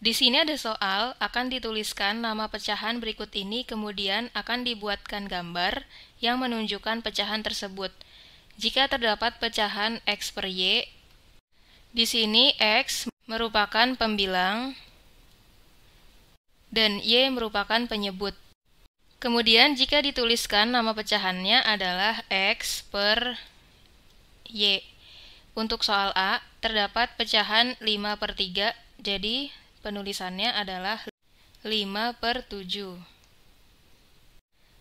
Di sini ada soal, akan dituliskan nama pecahan berikut ini kemudian akan dibuatkan gambar yang menunjukkan pecahan tersebut. Jika terdapat pecahan X per Y, di sini X merupakan pembilang dan Y merupakan penyebut. Kemudian jika dituliskan nama pecahannya adalah X per Y. Untuk soal A, terdapat pecahan 5 per 3, jadi Penulisannya adalah 5 per 7.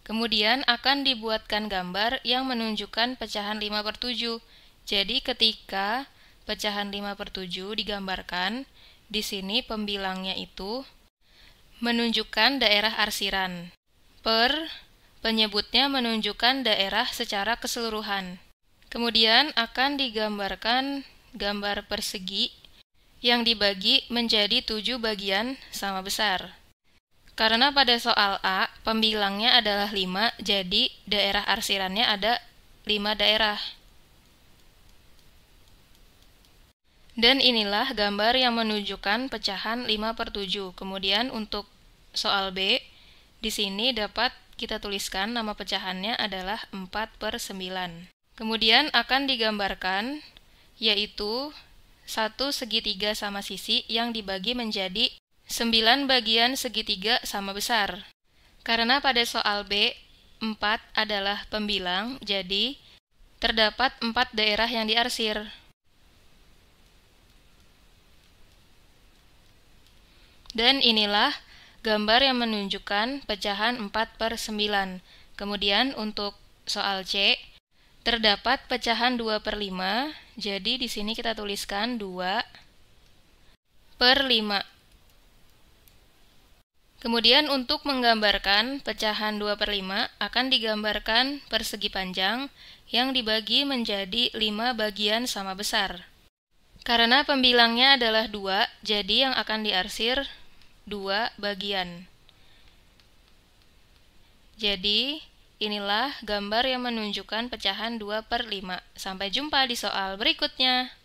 Kemudian akan dibuatkan gambar yang menunjukkan pecahan 5 per 7. Jadi ketika pecahan 5 per 7 digambarkan, di sini pembilangnya itu menunjukkan daerah arsiran. Per penyebutnya menunjukkan daerah secara keseluruhan. Kemudian akan digambarkan gambar persegi yang dibagi menjadi tujuh bagian sama besar. Karena pada soal A, pembilangnya adalah 5, jadi daerah arsirannya ada 5 daerah. Dan inilah gambar yang menunjukkan pecahan 5 per 7. Kemudian untuk soal B, di sini dapat kita tuliskan nama pecahannya adalah 4 per 9. Kemudian akan digambarkan, yaitu satu segitiga sama sisi yang dibagi menjadi 9 bagian segitiga sama besar. Karena pada soal B, 4 adalah pembilang, jadi terdapat 4 daerah yang diarsir. Dan inilah gambar yang menunjukkan pecahan 4 per 9. Kemudian untuk soal C, Terdapat pecahan 2 per 5, jadi di sini kita tuliskan 2 per 5. Kemudian untuk menggambarkan pecahan 2 per 5 akan digambarkan persegi panjang yang dibagi menjadi 5 bagian sama besar. Karena pembilangnya adalah 2, jadi yang akan diarsir 2 bagian. Jadi, Inilah gambar yang menunjukkan pecahan 2 per 5. Sampai jumpa di soal berikutnya.